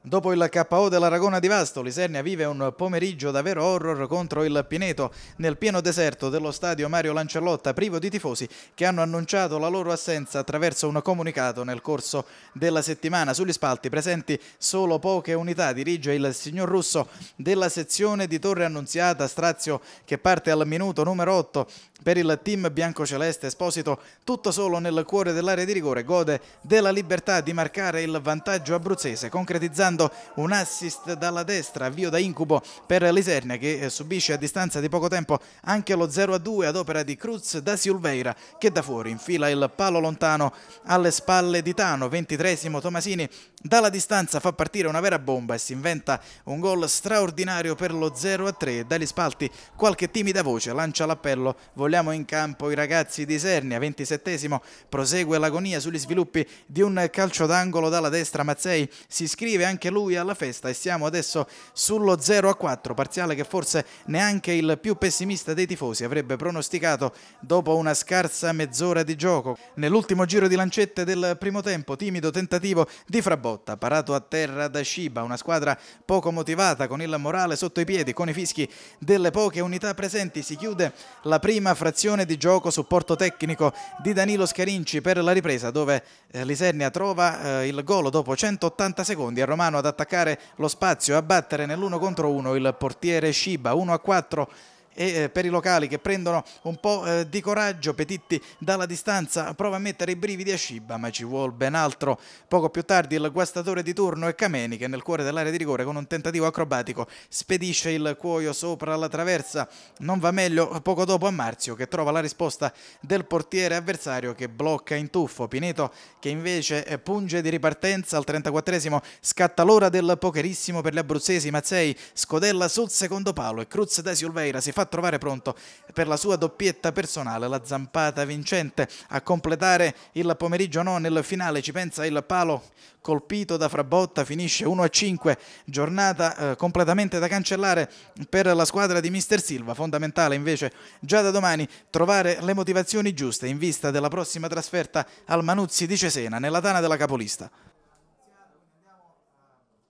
Dopo il KO dell'Aragona di Vasto, Lisernia vive un pomeriggio davvero horror contro il Pineto nel pieno deserto dello stadio Mario Lancellotta, privo di tifosi che hanno annunciato la loro assenza attraverso un comunicato nel corso della settimana. Sugli spalti presenti solo poche unità dirige il signor Russo della sezione di Torre Annunziata Strazio che parte al minuto numero 8 per il team biancoceleste Esposito, tutto solo nel cuore dell'area di rigore, gode della libertà di marcare il vantaggio abruzzese concretizzando realizzando un assist dalla destra, avvio da incubo per l'Isernia che eh, subisce a distanza di poco tempo anche lo 0-2 ad opera di Cruz da Silveira che da fuori infila il palo lontano alle spalle di Tano, 23 Tomasini dalla distanza fa partire una vera bomba e si inventa un gol straordinario per lo 0-3, dagli spalti qualche timida voce lancia l'appello vogliamo in campo i ragazzi di Isernia, 27 prosegue l'agonia sugli sviluppi di un calcio d'angolo dalla destra Mazzei si iscrive anche anche lui alla festa e siamo adesso sullo 0 a 4, parziale che forse neanche il più pessimista dei tifosi avrebbe pronosticato dopo una scarsa mezz'ora di gioco. Nell'ultimo giro di lancette del primo tempo, timido tentativo di Frabotta, parato a terra da Shiba, una squadra poco motivata con il morale sotto i piedi, con i fischi delle poche unità presenti, si chiude la prima frazione di gioco supporto tecnico di Danilo Scarinci per la ripresa dove eh, Lisernia trova eh, il gol dopo 180 secondi a Romano mano ad attaccare lo spazio e a battere nell'uno contro uno il portiere Sciba 1 a 4 e eh, per i locali che prendono un po' eh, di coraggio, Petitti dalla distanza prova a mettere i brividi a Sciba, ma ci vuole ben altro. Poco più tardi il guastatore di turno è Cameni che nel cuore dell'area di rigore con un tentativo acrobatico spedisce il cuoio sopra la traversa. Non va meglio poco dopo a Marzio che trova la risposta del portiere avversario che blocca in tuffo. Pineto che invece eh, punge di ripartenza al 34esimo, scatta l'ora del pokerissimo per gli abruzzesi Mazzei, scodella sul secondo palo e Cruz da Silveira si fa trovare pronto per la sua doppietta personale, la zampata vincente. A completare il pomeriggio no, nel finale ci pensa il palo colpito da Frabotta, finisce 1-5, giornata eh, completamente da cancellare per la squadra di Mister Silva, fondamentale invece già da domani trovare le motivazioni giuste in vista della prossima trasferta al Manuzzi di Cesena nella tana della capolista.